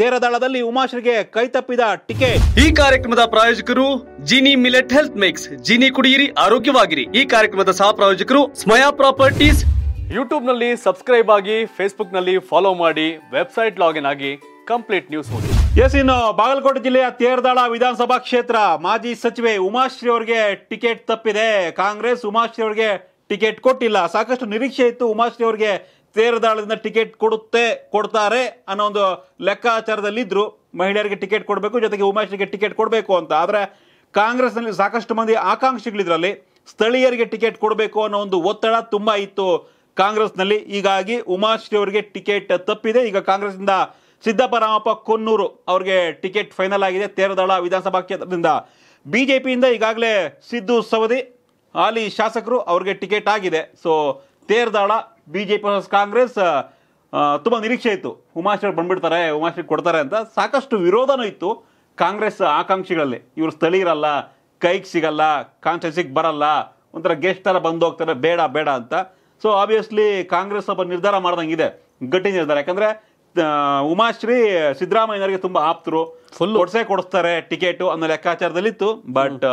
ತೇರದಾಳದಲ್ಲಿ ಉಮಾಶ್ರಿಗೆ ಕೈತಪ್ಪಿದ ticket ಈ ಕಾರ್ಯಕ್ರಮದ ಪ್ರಾಯೋಜಕರು Jini millet health mix Jini ಕುಡಿಯಿರಿ ಆರೋಗ್ಯವಾಗಿರಿ ಈ ಕಾರ್ಯಕ್ರಮದ ಸಹ ಪ್ರಾಯೋಜಕರು ಸ್ಮಯಾ ಪ್ರಾಪರ್ಟೀಸ್ ಯೂಟ್ಯೂಬ್ ನಲ್ಲಿ ಸಬ್ಸ್ಕ್ರೈಬ್ ಆಗಿ ಫೇಸ್ಬುಕ್ ನಲ್ಲಿ ಫಾಲೋ ಮಾಡಿ ವೆಬ್ಸೈಟ್ ಲಾಗಿನ್ ಆಗಿ ಕಂಪ್ಲೀಟ್ ನ್ಯೂಸ್ ಓದಿ ಎಸ್ ಇನ್ನು ಬಾಗಲಕೋಟೆ ಜಿಲ್ಲೆಯ ತೇರದಾಳ ವಿಧಾನಸಭಾ ಕ್ಷೇತ್ರ ಮಾಜಿ ಸಚಿವೆ ಉಮಾಶ್ರೀ ಅವರಿಗೆ ಟಿಕೆಟ್ ತಪ್ಪಿದೆ ಕಾಂಗ್ರೆಸ್ ಉಮಾಶ್ರೀ ಅವರಿಗೆ ಟಿಕೆಟ್ ಕೊಟ್ಟಿಲ್ಲ ಸಾಕಷ್ಟು ನಿರೀಕ್ಷೆ ಇತ್ತು ಉಮಾಶ್ರೀ ಅವರಿಗೆ ತೇರದಾಳದಿಂದ ಟಿಕೆಟ್ ಕೊಡುತ್ತೆ ಕೊಡ್ತಾರೆ ಅನ್ನೋ ಒಂದು ಲೆಕ್ಕಾಚಾರದಲ್ಲಿ ಇದ್ರು ಮಹಿಳೆಯರಿಗೆ ಟಿಕೆಟ್ ಕೊಡಬೇಕು ಜೊತೆಗೆ ಉಮೇಶ್ರಿಗೆ ಟಿಕೆಟ್ ಕೊಡಬೇಕು ಅಂತ ಆದರೆ ಕಾಂಗ್ರೆಸ್ನಲ್ಲಿ ಸಾಕಷ್ಟು ಮಂದಿ ಆಕಾಂಕ್ಷಿಗಳಿದ್ರಲ್ಲಿ ಸ್ಥಳೀಯರಿಗೆ ಟಿಕೆಟ್ ಕೊಡಬೇಕು ಅನ್ನೋ ಒಂದು ಒತ್ತಡ ತುಂಬ ಇತ್ತು ಕಾಂಗ್ರೆಸ್ನಲ್ಲಿ ಹೀಗಾಗಿ ಉಮಾಶ್ರೀ ಅವರಿಗೆ ಟಿಕೆಟ್ ತಪ್ಪಿದೆ ಈಗ ಕಾಂಗ್ರೆಸ್ನಿಂದ ಸಿದ್ದಪರಾಮಪ್ಪ ಕೊನ್ನೂರು ಅವರಿಗೆ ಟಿಕೆಟ್ ಫೈನಲ್ ಆಗಿದೆ ತೇರದಾಳ ವಿಧಾನಸಭಾ ಕ್ಷೇತ್ರದಿಂದ ಬಿಜೆಪಿಯಿಂದ ಈಗಾಗಲೇ ಸಿದ್ದು ಸವದಿ ಹಾಲಿ ಶಾಸಕರು ಅವ್ರಿಗೆ ಟಿಕೆಟ್ ಆಗಿದೆ so Teradal B J P Congress ತುಂಬ ನಿರೀಕ್ಷೆ ಇತ್ತು ಉಮಾಶ್ರೀ ಬಂದ್ಬಿಡ್ತಾರೆ ಉಮಾಶ್ರೀ ಕೊಡ್ತಾರೆ ಅಂತ ಸಾಕಷ್ಟು ವಿರೋಧನೂ ಇತ್ತು ಕಾಂಗ್ರೆಸ್ ಆಕಾಂಕ್ಷಿಗಳಲ್ಲಿ ಇವರು ಸ್ಥಳೀಯರಲ್ಲ ಕೈಗೆ ಸಿಗಲ್ಲ ಕಾನ್ಸ್ಟೆನ್ಸಿಗೆ ಬರಲ್ಲ ಒಂಥರ ಗೆಸ್ಟ್ ಥರ ಬಂದು ಹೋಗ್ತಾರೆ ಬೇಡ ಬೇಡ ಅಂತ ಸೊ ಆಬ್ವಿಯಸ್ಲಿ ಕಾಂಗ್ರೆಸ್ ಒಬ್ಬ ನಿರ್ಧಾರ ಇದೆ ಗಟ್ಟಿ ನಿರ್ಧಾರ ಯಾಕಂದರೆ ಉಮಾಶ್ರೀ ಸಿದ್ದರಾಮಯ್ಯನವರಿಗೆ ತುಂಬ ಆಪ್ತರು ಫುಲ್ ಒಡ್ಸೆ ಕೊಡಿಸ್ತಾರೆ ಟಿಕೆಟು ಅನ್ನೋ ಲೆಕ್ಕಾಚಾರದಲ್ಲಿತ್ತು ಬಟ್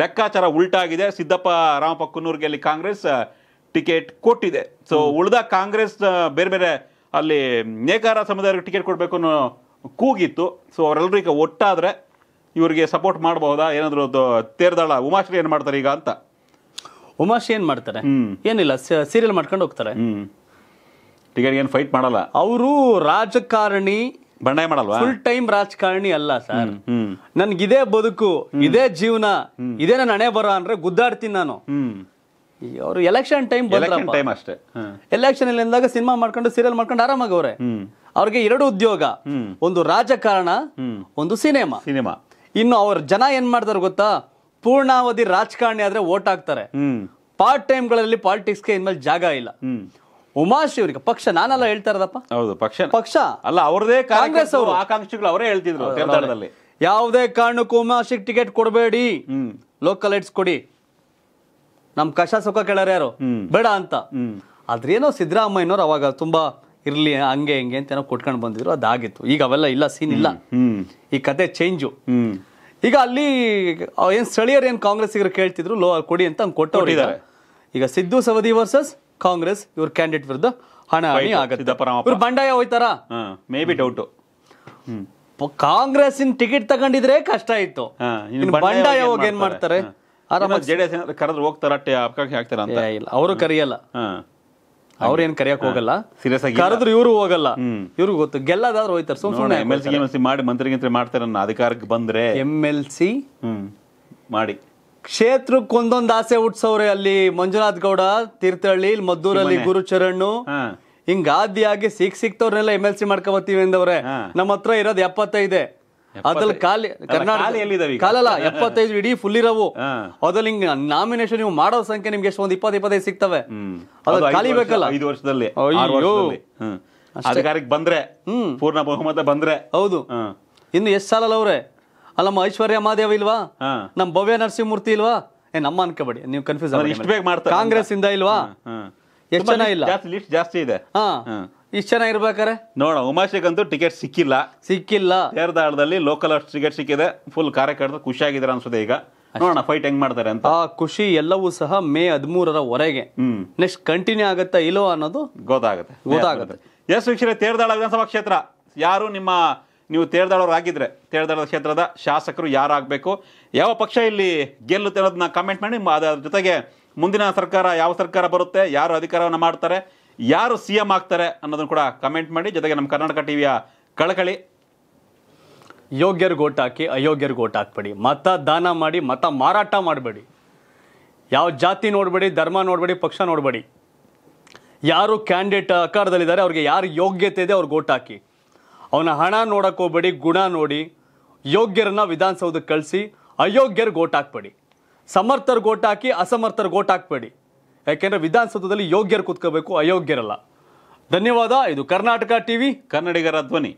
ಲೆಕ್ಕಾಚಾರ ಉಲ್ಟಾಗಿದೆ ಸಿದ್ದಪ್ಪ ರಾಮಪ್ಪ ಅಲ್ಲಿ ಕಾಂಗ್ರೆಸ್ ಟಿಕೆಟ್ ಕೊಟ್ಟಿದೆ ಸೊ ಉಳಿದ ಕಾಂಗ್ರೆಸ್ ಬೇರೆ ಬೇರೆ ಅಲ್ಲಿ ನೇಕಾರ ಸಮುದಾಯಕ್ಕೆ ಟಿಕೆಟ್ ಕೊಡಬೇಕು ಅನ್ನೋ ಕೂಗಿತ್ತು ಸೊ ಅವರೆಲ್ಲರೂ ಈಗ ಒಟ್ಟಾದರೆ ಇವರಿಗೆ ಸಪೋರ್ಟ್ ಮಾಡಬಹುದಾ ಏನಾದರೂ ತೇರ್ದಾಳ ಉಮಾಶ್ರೀ ಏನು ಮಾಡ್ತಾರೆ ಈಗ ಅಂತ ಉಮಾಶ್ರೀ ಏನು ಮಾಡ್ತಾರೆ ಏನಿಲ್ಲ ಸೀರಿಯಲ್ ಮಾಡ್ಕೊಂಡು ಹೋಗ್ತಾರೆ ಟಿಕೆಟ್ ಏನು ಫೈಟ್ ಮಾಡಲ್ಲ ಅವರು ರಾಜಕಾರಣಿ ಬಂಡಾಯ ಮಾಡಲ್ವಾ ಫುಲ್ ಟೈಮ್ ರಾಜಕಾರಣಿ ಅಲ್ಲ ಸರ್ ನನ್ಗಿದೇ ಬದುಕು ಇದೇ ಜೀವನ ಇದೇ ನಾನು ಹಣೆ ಬರೋ ಅಂದ್ರೆ ಗುದ್ದಾಡ್ತೀನಿ ನಾನು ಅವರು ಎಲೆಕ್ಷನ್ ಟೈಮ್ ಟೈಮ್ ಅಷ್ಟೇ ಎಲೆಕ್ಷನ್ ಅಲ್ಲಿ ಅಂದಾಗ ಸಿನಿಮಾ ಮಾಡ್ಕೊಂಡು ಸೀರಿಯಲ್ ಮಾಡ್ಕೊಂಡು ಆರಾಮಾಗವ್ರೆ ಅವ್ರಿಗೆ ಎರಡು ಉದ್ಯೋಗ ಒಂದು ರಾಜಕಾರಣ ಒಂದು ಸಿನಿಮಾ ಸಿನಿಮಾ ಇನ್ನು ಅವ್ರ ಜನ ಏನ್ ಮಾಡ್ತಾರೆ ಗೊತ್ತಾ ಪೂರ್ಣಾವಧಿ ರಾಜಕಾರಣಿ ಆದ್ರೆ ಓಟ್ ಹಾಕ್ತಾರೆ ಪಾರ್ಟ್ ಟೈಮ್ ಗಳಲ್ಲಿ ಪಾಲಿಟಿಕ್ಸ್ ಗೆ ಇನ್ಮೇಲೆ ಜಾಗ ಇಲ್ಲ ಅವ್ರಿಗೆ ಪಕ್ಷ ನಾನೆಲ್ಲ ಹೇಳ್ತಾ ಹೌದು ಪಕ್ಷ ಪಕ್ಷ ಅಲ್ಲ ಅವ್ರದೇ ಕಾಂಗ್ರೆಸ್ ಅವರು ಆಕಾಂಕ್ಷಿಗಳು ಅವರೇ ಹೇಳ್ತಿದ್ರು ಯಾವುದೇ ಕಾರಣಕ್ಕೂ ಉಮಾಶಿಗೆ ಟಿಕೆಟ್ ಕೊಡಬೇಡಿ ಲೋಕಲ್ ಏಟ್ಸ್ ಕೊಡಿ ನಮ್ ಕಷ ಸುಖ ಕೇಳಾರ ಯಾರು ಬೇಡ ಅಂತ ಅದ್ರೇನೋ ಸಿದ್ದರಾಮಯ್ಯನವ್ರು ಅವಾಗ ತುಂಬಾ ಇರ್ಲಿ ಹಂಗೆ ಹಿಂಗೆ ಅಂತ ಏನೋ ಕೊಟ್ಕೊಂಡು ಬಂದಿದ್ರು ಅದಾಗಿತ್ತು ಈಗ ಅವೆಲ್ಲ ಇಲ್ಲ ಸೀನ್ ಇಲ್ಲ ಈ ಕತೆ ಚೇಂಜು ಈಗ ಅಲ್ಲಿ ಏನ್ ಸ್ಥಳೀಯರು ಏನ್ ಕಾಂಗ್ರೆಸ್ಸಿಗರು ಕೇಳ್ತಿದ್ರು ಲೋ ಕೊಡಿ ಅಂತ ಹಂಗೆ ಈಗ ಸಿದ್ದು ಸವದಿ ವರ್ಸಸ್ ಕಾಂಗ್ರೆಸ್ ಇವ್ರ ಕ್ಯಾಂಡಿಡೇಟ್ ವಿರುದ್ಧ ಹಣ ಹಣಿ ಆಗುತ್ತೆ ಇವ್ರು ಬಂಡಾಯ ಹೋಯ್ತಾರ ಮೇ ಬಿ ಡೌಟ್ ಕಾಂಗ್ರೆಸ್ಸಿನ ಟಿಕೆಟ್ ತಗೊಂಡಿದ್ರೆ ಕಷ್ಟ ಇತ್ತು ಬಂಡಾಯ ಹೋಗಿ ಏನ್ ಮಾಡ್ತಾರೆ ಆರಾಮ ಅಂತ ಇಲ್ಲ ಅವರು ಕರೆಯಲ್ಲ ಅವ್ರೇನ್ ಕರೆಯಕ್ ಹೋಗಲ್ಲ ಸೀರಿಯಸ್ ಆಗಿ ಕರೆದ್ರು ಇವರು ಹೋಗಲ್ಲ ಇವ್ರಿಗೆ ಗೊತ್ತು ಗೆಲ್ಲದಾದ್ರು ಹೋಯ್ತಾರೆ ಸುಮ್ಮನೆ M L C M L C ಮಾಡಿ ಮಂತ್ರಿಗಿಂತ ಮಾಡ್ತಾರೆ ಅಧಿಕಾರಕ್ಕೆ ಬಂದ್ರೆ ಎಮ್ ಎಲ್ ಸಿ ಮಾಡಿ ಕ್ಷೇತ್ರಕ್ಕೆ ಒಂದೊಂದು ಆಸೆ ಹುಟ್ಸವ್ರೆ ಅಲ್ಲಿ ಮಂಜುನಾಥ್ ಗೌಡ ತೀರ್ಥಹಳ್ಳಿ ಮದ್ದೂರಲ್ಲಿ ಗುರುಚರಣ್ ಹಿಂಗಾದಿಯಾಗಿ ಸಿಕ್ ಸಿಕ್ತವ್ರನ್ನೆಲ್ಲ ಎಮ್ ಎಲ್ ಸಿ ಮಾಡ್ಕೊಬತ್ತೀವಿ ಅಂದವ್ರೆ ನಮ್ಮ ಹತ್ರ ಇರೋದು ಎಪ್ಪತ್ತೈದೆ ಅದ್ರಲ್ಲಿ ಖಾಲಿ ಕರ್ನಾಟಕ ಕಾಲಲ್ಲ ಎಪ್ಪತ್ತೈದು ಇಡೀ ಫುಲ್ ಇರವು ಅದ್ರಲ್ಲಿ ಹಿಂಗ್ ನಾಮಿನೇಷನ್ ನೀವು ಮಾಡೋ ಸಂಖ್ಯೆ ನಿಮ್ಗೆ ಎಷ್ಟೊಂದು ಇಪ್ಪತ್ ಇಪ್ಪತ್ತೈದು ಸಿಗ್ತವೆ ಅದ್ ಕಲಿಬೇಕಲ್ಲ ಐದು ವರ್ಷದಲ್ಲಿ ಅಧಿಕಾರಕ್ಕೆ ಬಂದ್ರೆ ಪೂರ್ಣ ಬಹುಮತ ಬಂದ್ರೆ ಹೌದು ಇನ್ನು ಎಷ್ಟ್ ಸಾಲ ಅವ್ರೆ ಅಲ್ಲ ನಮ್ಮ ಐಶ್ವರ್ಯ ಮಾದೇವ್ ಇಲ್ವಾ ನಮ್ ಭವ್ಯ ನರಸಿಂಹಮೂರ್ತಿ ಇಲ್ವಾ ಏ ನಮ್ಮ ಅನ್ಕೋಬೇಡಿ ನೀವು ಕನ್ಫ್ಯೂಸ್ ಕಾಂಗ್ರೆಸ್ ಇಂದ ಇಲ್ವಾ ಎಷ್ಟು ಜನ ಇಲ್ಲ ಜಾಸ್ತಿ ಇದೆ ಹಾ ಇಷ್ಟು ಚೆನ್ನಾಗಿರ್ಬೇಕಾರೆ ನೋಡ ಉಮಾಶಿಗಂತೂ ಟಿಕೆಟ್ ಸಿಕ್ಕಿಲ್ಲ ಸಿಕ್ಕಿಲ್ಲ ತೇರದಾಳದಲ್ಲಿ ಲೋಕಲ್ ಅಷ್ಟು ಟಿಕೆಟ್ ಸಿಕ್ಕಿದೆ ಫುಲ್ ಕಾರ್ಯಕರ್ತರು ಆಗಿದ್ದಾರೆ ಅನ್ಸುತ್ತೆ ಈಗ ನೋಡೋಣ ಫೈಟ್ ಹೆಂಗ್ ಮಾಡ್ತಾರೆ ಅಂತ ಆ ಖುಷಿ ಎಲ್ಲವೂ ಸಹ ಮೇ ಹದಿಮೂರರ ಹೊರಗೆ ನೆಕ್ಸ್ಟ್ ಕಂಟಿನ್ಯೂ ಆಗುತ್ತಾ ಇಲ್ಲೋ ಅನ್ನೋದು ಗೊತ್ತಾಗುತ್ತೆ ಗೊತ್ತಾಗುತ್ತೆ ಎಸ್ ವೀಕ್ಷಕರೇ ತೇರ್ದಾಳ ವಿಧಾನಸಭಾ ಕ್ಷೇತ್ರ ಯಾರು ನಿಮ್ಮ ನೀವು ಆಗಿದ್ರೆ ತೇರ್ದಾಳ ಕ್ಷೇತ್ರದ ಶಾಸಕರು ಯಾರಾಗಬೇಕು ಯಾವ ಪಕ್ಷ ಇಲ್ಲಿ ಗೆಲ್ಲುತ್ತೆ ಅನ್ನೋದನ್ನ ಕಮೆಂಟ್ ಮಾಡಿ ಅದರ ಜೊತೆಗೆ ಮುಂದಿನ ಸರ್ಕಾರ ಯಾವ ಸರ್ಕಾರ ಬರುತ್ತೆ ಯಾರು ಅಧಿಕಾರವನ್ನು ಮಾಡ್ತಾರೆ ಯಾರು ಸಿ ಎಂ ಆಗ್ತಾರೆ ಅನ್ನೋದನ್ನು ಕೂಡ ಕಮೆಂಟ್ ಮಾಡಿ ಜೊತೆಗೆ ನಮ್ಮ ಕರ್ನಾಟಕ ಟಿವಿಯ ಕಳಕಳಿ ಯೋಗ್ಯರು ಓಟ್ ಹಾಕಿ ಅಯೋಗ್ಯರಿಗೆ ಓಟ್ ಹಾಕ್ಬೇಡಿ ಮತ ದಾನ ಮಾಡಿ ಮತ ಮಾರಾಟ ಮಾಡಬೇಡಿ ಯಾವ ಜಾತಿ ನೋಡಬೇಡಿ ಧರ್ಮ ನೋಡಬೇಡಿ ಪಕ್ಷ ನೋಡಬೇಡಿ ಯಾರು ಕ್ಯಾಂಡಿಡೇಟ್ ಆಕಾರದಲ್ಲಿದ್ದಾರೆ ಅವ್ರಿಗೆ ಯಾರು ಯೋಗ್ಯತೆ ಇದೆ ಅವ್ರಿಗೆ ಓಟ್ ಹಾಕಿ ಅವನ ಹಣ ನೋಡಕ್ಕೆ ಹೋಗ್ಬೇಡಿ ಗುಣ ನೋಡಿ ಯೋಗ್ಯರನ್ನ ವಿಧಾನಸೌಧಕ್ಕೆ ಕಳಿಸಿ ಅಯೋಗ್ಯರಿಗೆ ಓಟ್ ಹಾಕ್ಬೇಡಿ ಸಮರ್ಥರಿಗೆ ಓಟ್ ಹಾಕಿ ಅಸಮರ್ಥರಿಗೆ ಓಟ್ ಹಾಕ್ಬೇಡಿ ಯಾಕೆಂದ್ರೆ ವಿಧಾನಸೌಧದಲ್ಲಿ ಯೋಗ್ಯರು ಕೂತ್ಕೋಬೇಕು ಅಯೋಗ್ಯರಲ್ಲ ಧನ್ಯವಾದ ಇದು ಕರ್ನಾಟಕ ಟಿವಿ ಕನ್ನಡಿಗರ ಧ್ವನಿ